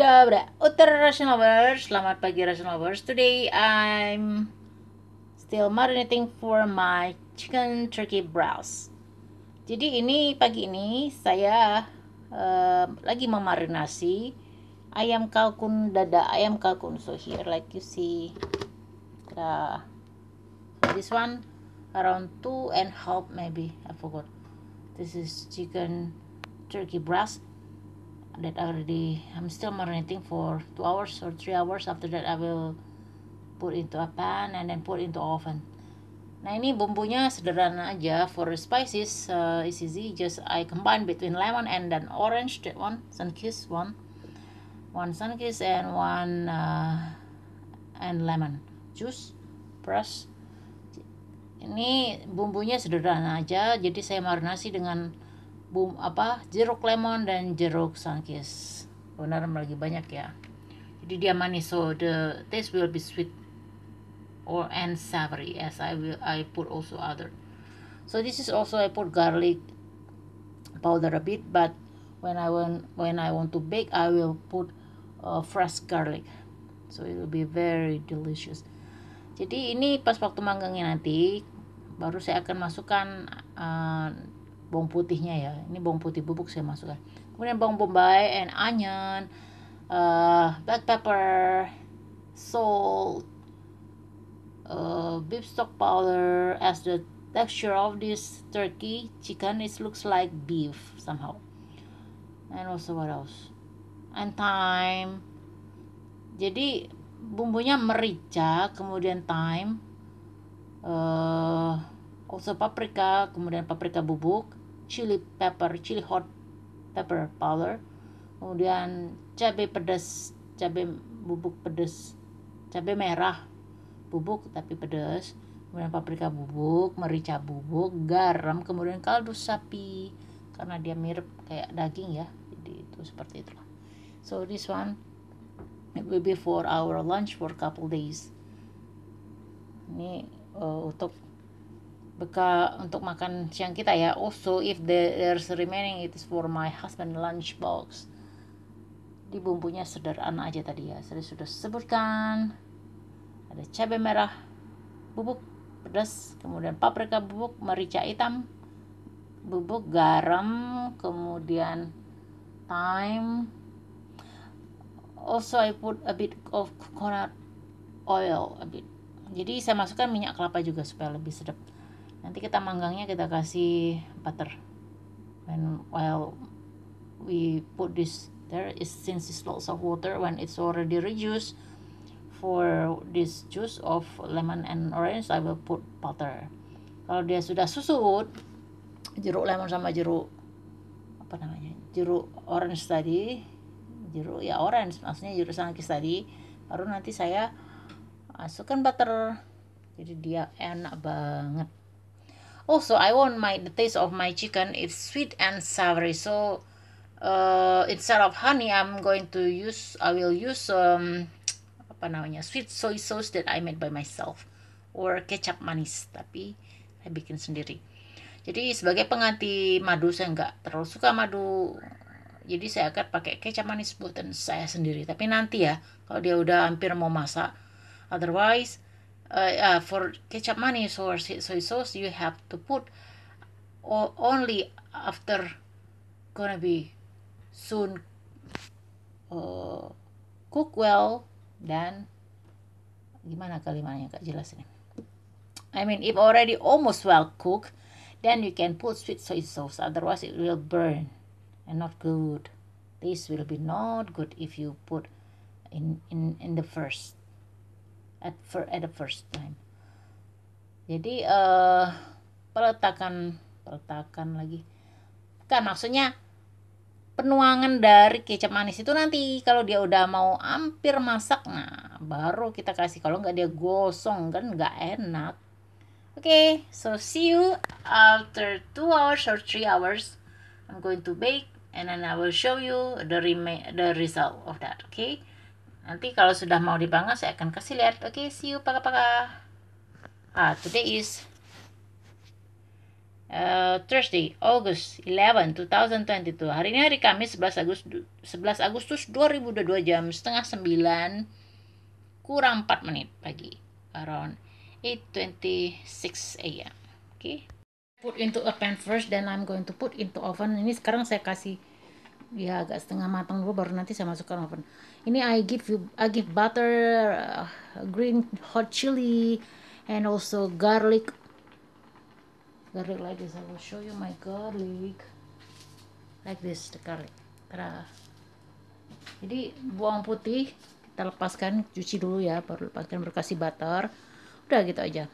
Dobra, Utter rational lovers, selamat pagi rational lovers. Today I'm still marinating for my chicken turkey brows. Jadi ini pagi ini saya uh, lagi memarinasi ayam kalkun dada ayam kalkun. So here like you see the this one around two and half maybe I forgot. This is chicken turkey breast that already I'm still marinating for two hours or three hours after that I will put into a pan and then put into oven nah ini bumbunya sederhana aja for spices uh, is easy just I combine between lemon and then orange that one sun kiss one one sun kiss and one uh, and lemon juice press ini bumbunya sederhana aja jadi saya marinasi dengan bum apa jeruk lemon dan jeruk sangkis benar lagi banyak ya jadi dia manis so the taste will be sweet or and savory as I will I put also other so this is also I put garlic powder a bit but when I want when I want to bake I will put uh, fresh garlic so it will be very delicious jadi ini pas waktu manggangnya nanti baru saya akan masukkan uh, bawang putihnya ya ini bawang putih bubuk saya masukkan kemudian bawang bombay and onion uh, black pepper salt uh, beef stock powder as the texture of this turkey chicken it looks like beef somehow and also what else and thyme jadi bumbunya merica kemudian thyme uh, also paprika kemudian paprika bubuk chili pepper, chili hot pepper powder, kemudian cabai pedas, cabai bubuk pedas, cabai merah bubuk tapi pedas, kemudian paprika bubuk, merica bubuk, garam, kemudian kaldu sapi karena dia mirip kayak daging ya, jadi itu seperti itulah. So this one it will be for our lunch for couple days. Ini uh, untuk bekal untuk makan siang kita ya also if there's remaining it is for my husband lunch box di bumbunya sederhana aja tadi ya saya sudah sebutkan ada cabai merah bubuk pedas kemudian paprika bubuk merica hitam bubuk garam kemudian thyme also I put a bit of coconut oil a bit jadi saya masukkan minyak kelapa juga supaya lebih sedap nanti kita manggangnya kita kasih butter and while we put this there is since it's lots of water when it's already reduced for this juice of lemon and orange I will put butter kalau dia sudah susut jeruk lemon sama jeruk apa namanya jeruk orange tadi jeruk ya orange maksudnya jeruk sangkis tadi baru nanti saya masukkan butter jadi dia enak banget also i want my the taste of my chicken is sweet and savory so uh, instead of honey i'm going to use i will use um apa namanya sweet soy sauce that i made by myself or kecap manis tapi saya bikin sendiri jadi sebagai pengganti madu saya nggak terlalu suka madu jadi saya akan pakai kecap manis buatan saya sendiri tapi nanti ya kalau dia udah hampir mau masak otherwise uh, uh, for ketchup money or soy sauce you have to put or only after gonna be soon uh, cook well then gimana kalimatnya gak jelas ini I mean if already almost well cooked then you can put sweet soy sauce otherwise it will burn and not good this will be not good if you put in in in the first at, for, at the first time jadi uh, peletakan peletakan lagi kan maksudnya penuangan dari kecap manis itu nanti kalau dia udah mau hampir masak nah baru kita kasih kalau nggak dia gosong kan nggak enak oke okay, so see you after two hours or three hours I'm going to bake and then I will show you the remain, the result of that okay Nanti kalau sudah mau dibangun saya akan kasih lihat. Oke, okay, see you paka-paka. Ah, today is uh, Thursday, August 11, 2022. Hari ini hari Kamis 11 Agustus 11 Agustus 2022 jam setengah 9 kurang 4 menit pagi. Around 8.26 a.m. Oke. Okay. Put into a pan first, then I'm going to put into oven. Ini sekarang saya kasih ya agak setengah matang dulu baru nanti saya masukkan oven ini I give you I give butter uh, green hot chili and also garlic garlic like this I will show you my garlic like this the garlic Tara. jadi bawang putih kita lepaskan cuci dulu ya baru lepaskan baru kasih butter udah gitu aja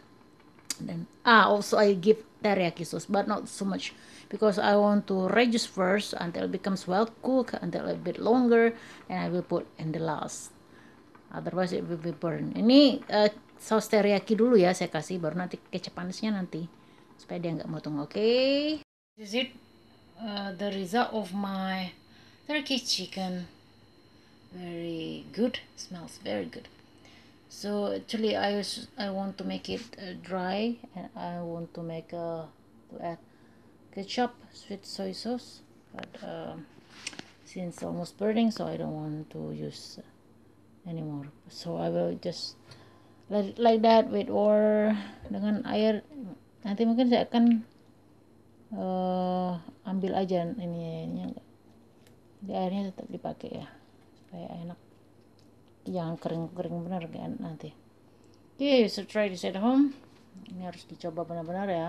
then ah also I give teriyaki sauce but not so much because I want to reduce first until it becomes well cooked until a bit longer and I will put in the last otherwise it will be burn ini uh, saus teriyaki dulu ya saya kasih baru nanti kecap panasnya nanti supaya dia nggak motong oke okay? this is it uh, the result of my turkey chicken very good smells very good so actually I I want to make it uh, dry and I want to make a to add ketchup sweet soy sauce but uh, since almost burning so I don't want to use anymore so I will just like, like that with or dengan air nanti mungkin saya akan uh, ambil aja ini, ini enggak. Di airnya tetap dipakai ya supaya enak yang kering-kering benar kan nanti oke okay, so try this at home ini harus dicoba benar-benar ya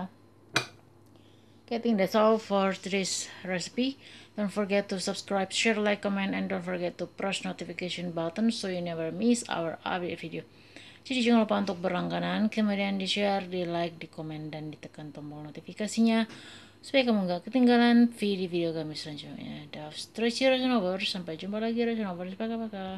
okay I think that's all for today's recipe don't forget to subscribe share like comment and don't forget to press notification button so you never miss our update video jadi jangan lupa untuk berlangganan, kemudian di share, di like, di komen, dan ditekan tombol notifikasinya supaya kamu nggak ketinggalan video-video kami selanjutnya. Daf Stretchy Reasonable, sampai jumpa lagi Reasonable, pakai pagi.